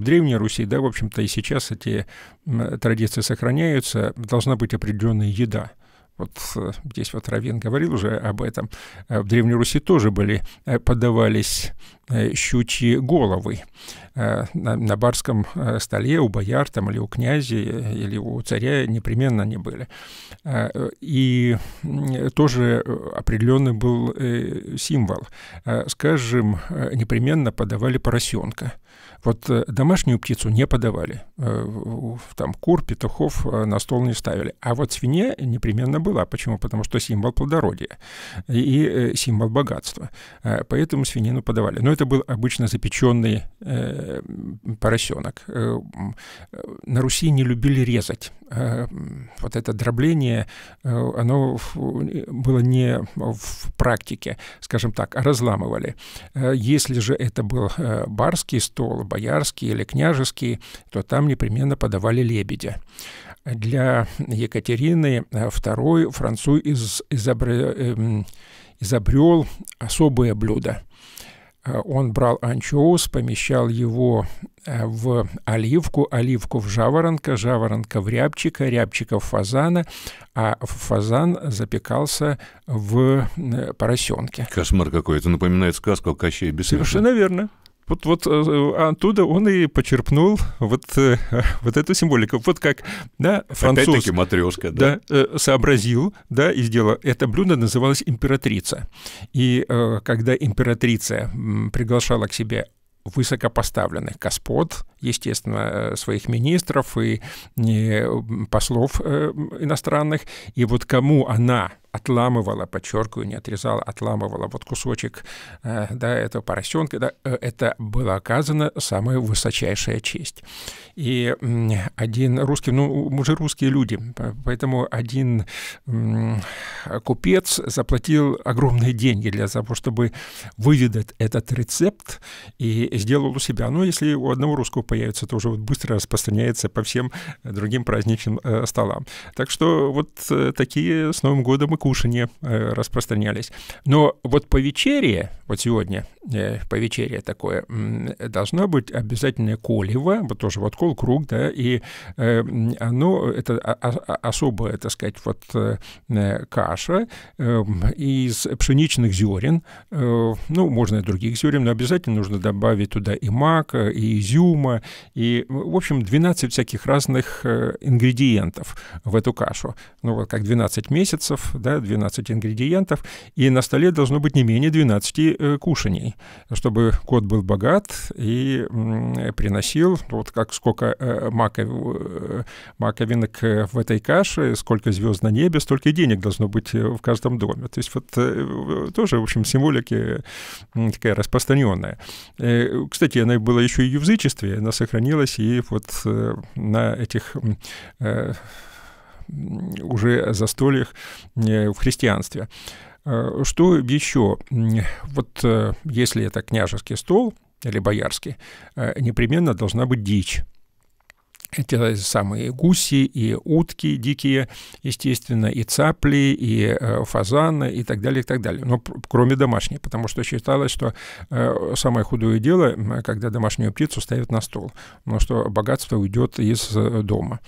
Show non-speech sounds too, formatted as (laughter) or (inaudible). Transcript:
в Древней Руси, да, в общем-то, и сейчас эти традиции сохраняются, должна быть определенная еда. Вот э, здесь вот Равен говорил уже об этом. Э, в Древней Руси тоже были, э, подавались Э, щучьи головы э, на, барском э, столе у бояр там, или у князя или у царя непременно они были. И тоже определенный был символ. Скажем, непременно подавали поросенка. Вот домашнюю птицу не подавали. Там кур, петухов на стол не ставили. А вот свинья непременно была. Почему? Потому что символ плодородия и символ богатства. Поэтому свинину подавали. Но это это был обычно запеченный э, поросенок. Э, э, на Руси не любили резать. Э, вот это дробление, оно было не в практике, скажем так, а разламывали. Если же это был барский стол, боярский или княжеский, то там непременно подавали лебедя для Екатерины II француз изобрел особое блюдо – Э, он брал анчоус, помещал его э, в оливку, оливку в жаворонка, жаворонка в рябчика, рябчика в фазана, а фазан запекался в э, поросенке. Кошмар какой, то напоминает сказку о Кащее Бессмертном. Совершенно верно, вот, вот э, э, оттуда он и почерпнул вот, э, (laughs) вот эту символику. Вот как да, француз... Опять-таки матрешка, да. да. Сообразил, да, и сделал. Это блюдо называлось императрица. И когда императрица приглашала к себе высокопоставленных господ, естественно, своих министров и послов иностранных. И вот кому она отламывала, подчеркиваю, не отрезала, отламывала вот кусочек э, да, этого поросенка, да, э, это было оказана самая высочайшая честь. И один русский, ну, мы же русские люди, поэтому один купец заплатил огромные деньги для того, чтобы выведать этот рецепт и сделал у себя. Ну, если у одного русского появится, то уже вот быстро распространяется по всем другим праздничным э, столам. Так что вот такие с Новым годом и кушанье э, распространялись. Но вот по вечере, вот сегодня э, по вечере такое, должна быть обязательное колево, вот тоже вот кол, круг, да, и э, оно, это особая, так сказать, вот каша эм, из пшеничных зерен, ну, можно и других зерен, но обязательно нужно добавить туда и мака, и изюма, и, в общем, 12 всяких разных ингредиентов в эту кашу. Ну, вот как 12 месяцев, да, да, 12 ингредиентов, и на столе должно быть не менее 12 э, кушаний, чтобы кот был богат и приносил, вот как сколько э, маков, э, маковинок в этой каше, сколько звезд на небе, столько и денег должно быть в каждом доме. То есть вот тоже, в общем, символики такая распространенная. Кстати, она была еще и язычестве, она сохранилась и вот на этих уже застольях э, в христианстве. Э, что еще? Вот э, если это княжеский стол или боярский, непременно должна быть дичь. Эти самые гуси и утки дикие, естественно, и цапли, и фазаны, и так далее, и так далее. Но кроме домашней, потому что считалось, что самое худое дело, когда домашнюю птицу ставят на стол, но что богатство уйдет из дома.